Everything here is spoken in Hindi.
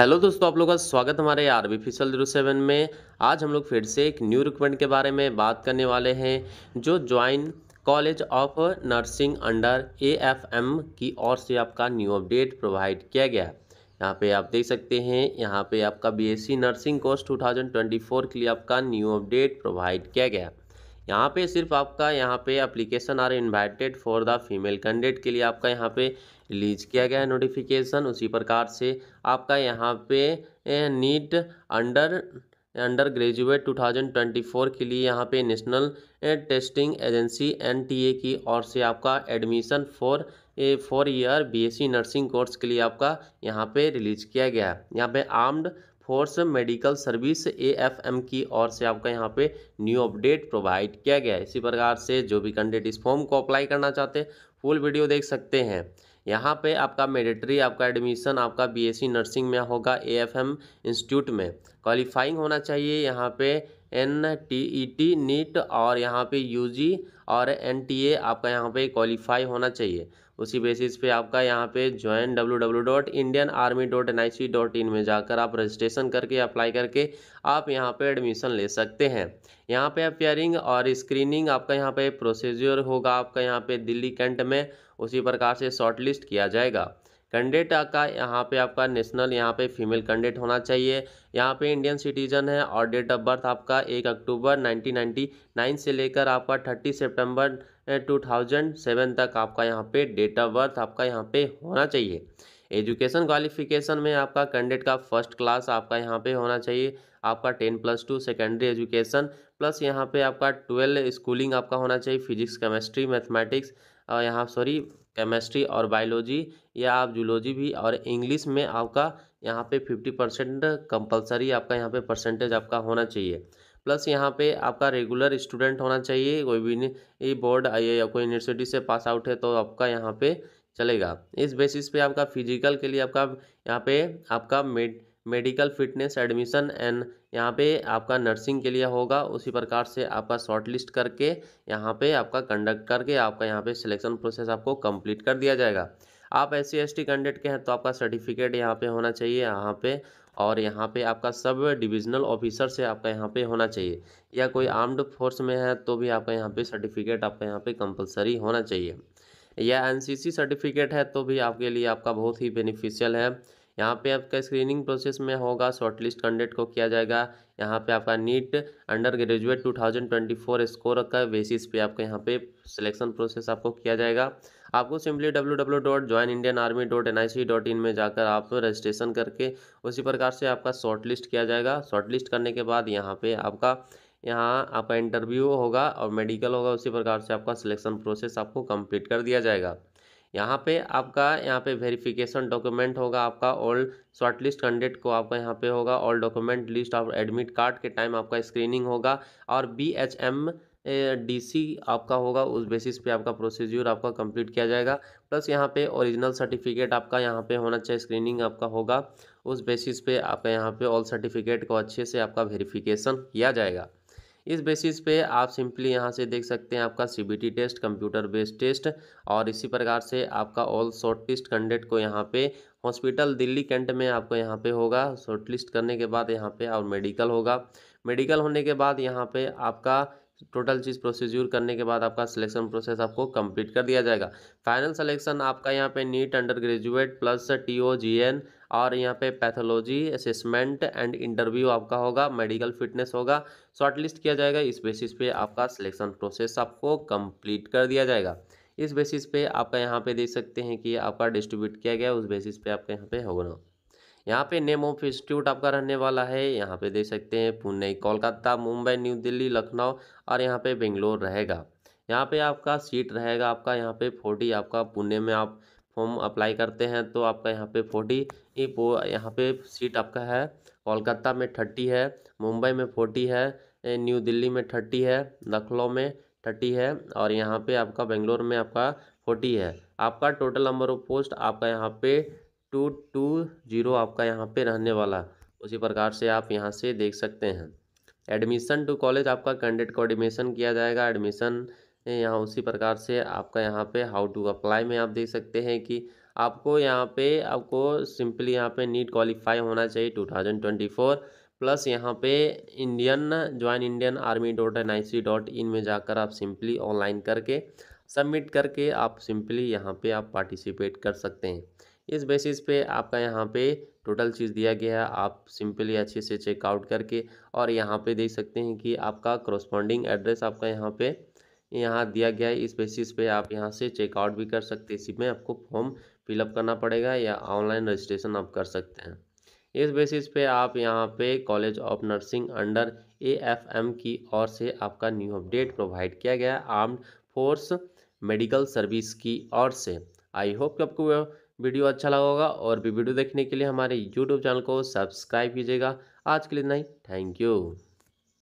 हेलो दोस्तों आप लोगों का स्वागत हमारे आर बी फिसल जीरो सेवन में आज हम लोग फिर से एक न्यू रिक्रूटमेंट के बारे में बात करने वाले हैं जो join college of nursing under A F M की ओर से आपका न्यू अपडेट प्रोवाइड किया गया यहाँ पे आप देख सकते हैं यहाँ पे आपका बीएससी नर्सिंग कोर्स 2024 के लिए आपका न्यू अपडेट प्रोवाइड किया गया यहाँ पे सिर्फ आपका यहाँ पे application are invited for the female candidate के लिए आपका यहाँ पे रिलीज किया गया है नोटिफिकेशन उसी प्रकार से आपका यहाँ पे नीट अंडर अंडर ग्रेजुएट 2024 के लिए यहाँ पे नेशनल टेस्टिंग एजेंसी एनटीए की ओर से आपका admission for a four year BSc nursing course के लिए आपका यहाँ पे रिलीज किया गया है यहाँ पे armed force medical service AFM की ओर से आपका यहाँ पे न्यू अपडेट प्रोवाइड किया गया है इसी प्रकार से जो भी कैंडिडेट इस फॉर्म को अप्लाई करना चाहते हैं फुल वीडियो देख सकते हैं यहाँ पे आपका मेडिट्री आपका एडमिशन आपका बीएससी नर्सिंग में होगा एएफएम इंस्टीट्यूट में क्वालिफाइंग होना चाहिए यहाँ पे N T E T NEET और यहाँ पे यूजी और एन टी ए आपका यहाँ पे क्वालिफाई होना चाहिए उसी बेसिस पे आपका यहाँ पे join W W dot Indian army dot N I C dot in में जाकर आप रजिस्ट्रेशन करके अप्लाई करके आप यहाँ पे एडमिशन ले सकते हैं यहाँ पे अपेयरिंग और स्क्रीनिंग आपका यहाँ पे प्रोसीजर होगा आपका यहाँ पे दिल्ली कैंट में उसी प्रकार से शॉर्टलिस्ट किया जाएगा कैंडिडेट का यहाँ पे आपका नेशनल यहाँ पे फीमेल कैंडिडेट होना चाहिए यहाँ पे इंडियन सिटीजन है और डेट ऑफ बर्थ आपका एक अक्टूबर 1999 से लेकर आपका 30 सितंबर 2007 तक आपका यहाँ पे डेट ऑफ बर्थ आपका यहाँ पे होना चाहिए एजुकेशन क्वालिफिकेशन में आपका कैंडिडेट का फर्स्ट क्लास आपका यहाँ पे होना चाहिए आपका ten plus two secondary education plus यहाँ पे आपका ट्वेल्व स्कूलिंग आपका होना चाहिए फिजिक्स केमिस्ट्री मैथमेटिक्स और यहाँ सॉरी केमिस्ट्री और बायोलॉजी या आप जूलॉजी भी और इंग्लिश में आपका यहाँ पे फिफ्टी परसेंट कंपलसरी आपका यहाँ पे परसेंटेज आपका होना चाहिए प्लस यहाँ पे आपका रेगुलर स्टूडेंट होना चाहिए कोई भी ये बोर्ड या कोई यूनिवर्सिटी से पास आउट है तो आपका यहाँ पे चलेगा इस बेसिस पे आपका फिजिकल के लिए आपका यहाँ पे आपका med medical fitness admission and यहाँ पे आपका नर्सिंग के लिए होगा उसी प्रकार से आपका शॉर्ट लिस्ट करके यहाँ पे आपका कंडक्ट करके आपका यहाँ पे सिलेक्शन प्रोसेस आपको कंप्लीट कर दिया जाएगा आप एस सी कैंडिडेट के हैं तो आपका सर्टिफिकेट यहाँ पे होना चाहिए यहाँ पे और यहाँ पे आपका सब डिविजनल ऑफिसर से आपका यहाँ पे होना चाहिए या कोई आर्म्ड फोर्स में है तो भी आपका यहाँ पे सर्टिफिकेट आपका यहाँ पे कंपलसरी होना चाहिए या एनसीसी सर्टिफिकेट है तो भी आपके लिए आपका बहुत ही बेनिफिशियल है यहाँ पे आपका स्क्रीनिंग प्रोसेस में होगा शॉर्टलिस्ट कैंडिडेट को किया जाएगा यहाँ पे आपका नीट अंडर ग्रेजुएट 2024 स्कोर का बेसिस पे आपका यहाँ पे सिलेक्शन प्रोसेस आपको किया जाएगा आपको simply W W dot Indian army dot N I C dot in में जाकर आप रजिस्ट्रेशन करके उसी प्रकार से आपका शॉर्ट लिस्ट किया जाएगा शॉर्ट लिस्ट करने के बाद यहाँ पर आपका यहाँ आपका इंटरव्यू होगा और मेडिकल होगा उसी प्रकार से आपका सिलेक्शन प्रोसेस आपको कंप्लीट कर दिया जाएगा यहाँ पे आपका यहाँ पे वेरिफिकेशन डॉक्यूमेंट होगा आपका ऑल शॉर्ट लिस्ट कैंडिडेट को आपका यहाँ पे होगा all document list of admit card के टाइम आपका स्क्रीनिंग होगा और बी एच एम डीसी आपका होगा उस बेसिस पे आपका प्रोसीज्योर आपका कंप्लीट किया जाएगा प्लस यहाँ पे ओरिजिनल सर्टिफिकेट आपका यहाँ पे होना चाहिए स्क्रीनिंग आपका होगा उस बेसिस पे आपका यहाँ पे ऑल सर्टिफिकेट को अच्छे से आपका वेरिफिकेशन किया जाएगा इस बेसिस पे आप सिंपली यहाँ से देख सकते हैं आपका C test computer based test और इसी प्रकार से आपका ऑल शॉर्ट लिस्ट कंडेट को यहाँ पे हॉस्पिटल दिल्ली कैंट में आपको यहाँ पे होगा शॉर्ट लिस्ट करने के बाद यहाँ पे और मेडिकल होगा मेडिकल होने के बाद यहाँ पे आपका टोटल चीज़ प्रोसीज्यूर करने के बाद आपका सिलेक्शन प्रोसेस आपको कंप्लीट कर दिया जाएगा फाइनल सिलेक्शन आपका यहाँ पे NEET under graduate plus T O G N और यहाँ पे पैथोलॉजी असेसमेंट एंड इंटरव्यू आपका होगा मेडिकल फिटनेस होगा शॉर्टलिस्ट किया जाएगा इस बेसिस पे आपका सिलेक्शन प्रोसेस आपको कंप्लीट कर दिया जाएगा इस बेसिस पे आपका यहाँ पे देख सकते हैं कि आपका डिस्ट्रीब्यूट किया गया उस बेसिस पे आपका यहाँ पे होगा यहाँ पे नेम ऑफ इंस्टीट्यूट आपका रहने वाला है यहाँ पे देख सकते हैं पुणे कोलकाता मुंबई न्यू दिल्ली लखनऊ और यहाँ पे बेंगलोर रहेगा यहाँ पे आपका सीट रहेगा आपका यहाँ पे फोर्टी आपका पुणे में आप फॉर्म अप्लाई करते हैं तो आपका यहाँ पे फोर्टी यहाँ पे सीट आपका है कोलकाता में थर्टी है मुंबई में फोर्टी है न्यू दिल्ली में थर्टी है लखनऊ में थर्टी है और यहाँ पे आपका बेंगलोर में आपका फोर्टी है आपका टोटल नंबर ऑफ पोस्ट आपका यहाँ पे टू टू जीरो आपका यहाँ पे रहने वाला उसी प्रकार से आप यहाँ से देख सकते हैं एडमिशन टू कॉलेज आपका कैंडिडेट को एडमिशन किया जाएगा एडमिशन यहाँ उसी प्रकार से आपका यहाँ पे हाउ टू अप्लाई में आप देख सकते हैं कि आपको यहाँ पे आपको सिंपली यहाँ पे नीट क्वालिफाई होना चाहिए two thousand twenty four plus यहाँ पे Indian join Indian army dot N I C dot in में जाकर आप सिंपली ऑनलाइन करके सबमिट करके आप सिंपली यहाँ पे आप पार्टिसिपेट कर सकते हैं इस बेसिस पे आपका यहाँ पे टोटल चीज़ दिया गया है आप सिंपली अच्छे से चेकआउट करके और यहाँ पे देख सकते हैं कि आपका क्रोस्पॉन्डिंग एड्रेस आपका यहाँ पे यहाँ दिया गया है इस बेसिस पे आप यहाँ से चेकआउट भी कर सकते हैं इसी में आपको फॉर्म फिलअप करना पड़ेगा या ऑनलाइन रजिस्ट्रेशन आप कर सकते हैं इस बेसिस पे आप यहाँ पे college of nursing under A F M की ओर से आपका न्यू अपडेट प्रोवाइड किया गया आर्म्ड फोर्स मेडिकल सर्विस की ओर से आई होप कि आपको वीडियो अच्छा लगा होगा और भी वीडियो देखने के लिए हमारे यूट्यूब चैनल को सब्सक्राइब कीजिएगा आज के लिए नहीं थैंक यू